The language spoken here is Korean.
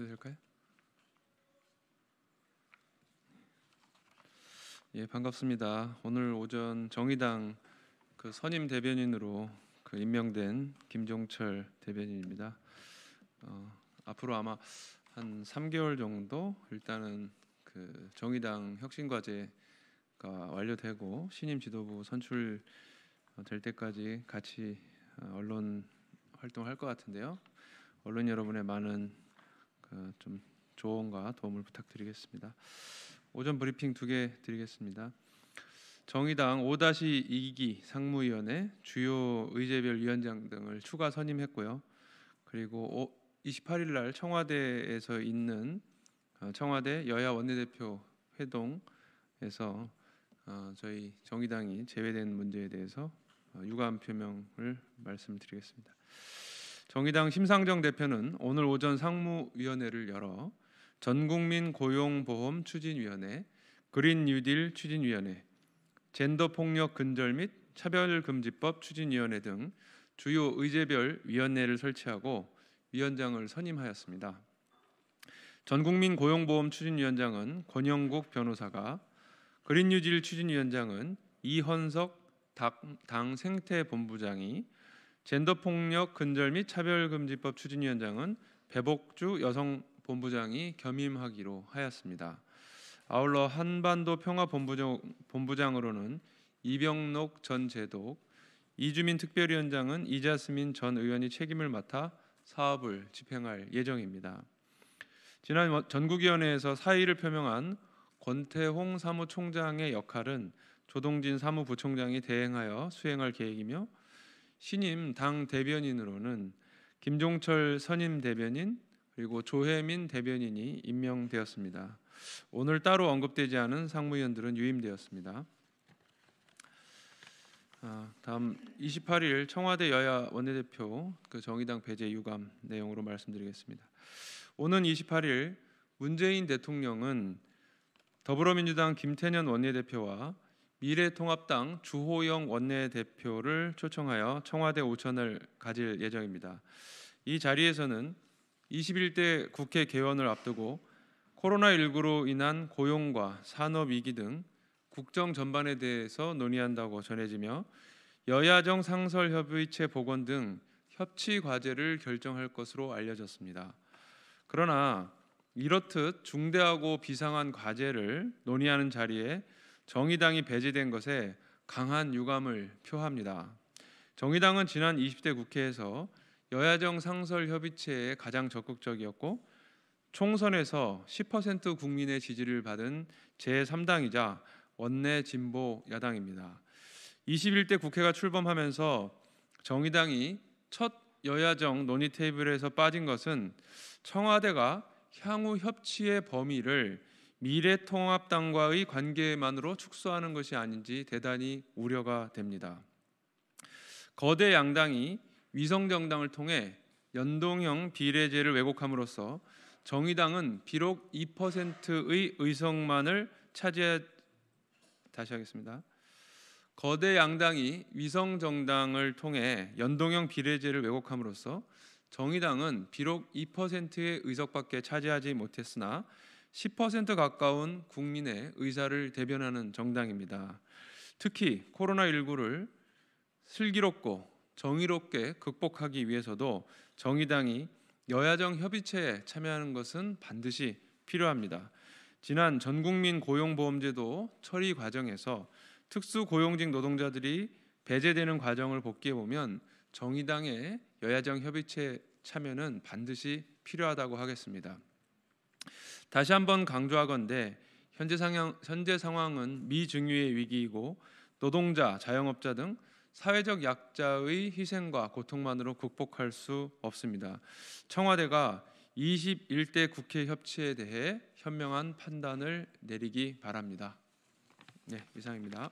해도 될까요? 예, 반갑습니다. 오늘 오전 정의당 그 선임 대변인으로 그 임명된 김종철 대변인입니다. 어, 앞으로 아마 한 3개월 정도 일단은 그 정의당 혁신 과제가 완료되고 신임 지도부 선출 어, 될 때까지 같이 어, 언론 활동할 것 같은데요. 언론 여러분의 많은 그좀 어, 조언과 도움을 부탁드리겠습니다. 오전 브리핑 두 개 드리겠습니다. 정의당 5-2기 상무위원회 주요 의제별 위원장 등을 추가 선임했고요. 그리고 28일 날 청와대에서 있는 어, 청와대 여야 원내대표 회동에서 어, 저희 정의당이 제외된 문제에 대해서 유감 표명을 말씀드리겠습니다. 정의당 심상정 대표는 오늘 오전 상무위원회를 열어 전국민 고용보험 추진위원회, 그린 뉴딜 추진위원회, 젠더 폭력 근절 및 차별 금지법 추진위원회 등 주요 의제별 위원회를 설치하고 위원장을 선임하였습니다. 전국민 고용보험 추진위원장은 권영국 변호사가 그린 뉴딜 추진위원장은 이헌석 당, 생태 본부장이 젠더 폭력 근절 및 차별 금지법 추진위원장은 배복주 여성 본부장이 겸임하기로 하였습니다. 아울러 한반도 평화 본부장, 으로는 이병록 전 제독, 이주민 특별위원장은 이자스민 전 의원이 책임을 맡아 사업을 집행할 예정입니다. 지난 전국위원회에서 사의를 표명한 권태홍 사무총장의 역할은 조동진 사무부총장이 대행하여 수행할 계획이며 신임 당 대변인으로는 김종철 선임 대변인 그리고 조혜민 대변인이 임명되었습니다. 오늘 따로 언급되지 않은 상무위원들은 유임되었습니다. 아, 다음 28일 청와대 여야 원내대표 그 정의당 배제 유감 내용으로 말씀드리겠습니다. 오는 28일 문재인 대통령은 더불어민주당 김태년 원내대표와 미래통합당 주호영 원내대표를 초청하여 청와대 오천을 가질 예정입니다. 이 자리에서는 21대 국회 개원을 앞두고 코로나19로 인한 고용과 산업 위기 등 국정 전반에 대해서 논의한다고 전해지며 여야정 상설협의체 복원 등 협치 과제를 결정할 것으로 알려졌습니다. 그러나 이렇듯 중대하고 비상한 과제를 논의하는 자리에 정의당이 배제된 것에 강한 유감을 표합니다. 정의당은 지난 20대 국회에서 여야정 상설 협의체에 가장 적극적이었고 총선에서 10% 국민의 지지를 받은 제3당이자 원내 진보 야당입니다. 21대 국회가 출범하면서 정의당이 첫 여야정 논의 테이블에서 빠진 것은 청와대가 향후 협치의 범위를 미래통합당과의 관계만으로 축소하는 것이 아닌지 대단히 우려가 됩니다. 거대 양당이 위성 정당을 통해 연동형 비례제를 왜곡함으로써 정의당은 비록 2%의 의석만을 차지해 다시 하겠습니다. 거대 양당이 위성 정당을 통해 연동형 비례제를 왜곡함으로써 정의당은 비록 2%의 의석밖에 차지하지 못했으나 10% 가까운 국민의 의사를 대변하는 정당입니다. 특히 코로나19를 슬기롭고 정의롭게 극복하기 위해서도 정의당이 여야정 협의체에 참여하는 것은 반드시 필요합니다. 지난 전국민 고용보험제도 처리 과정에서 특수고용직 노동자들이 배제되는 과정을 복귀해 보면 정의당의 여야정 협의체 참여는 반드시 필요하다고 하겠습니다. 다시 한번 강조하건대 현재 상황 현재 상황은 미중유의 위기이고 노동자, 자영업자 등 사회적 약자의 희생과 고통만으로 극복할 수 없습니다. 청와대가 21대 국회 협치에 대해 현명한 판단을 내리기 바랍니다. 네, 이상입니다.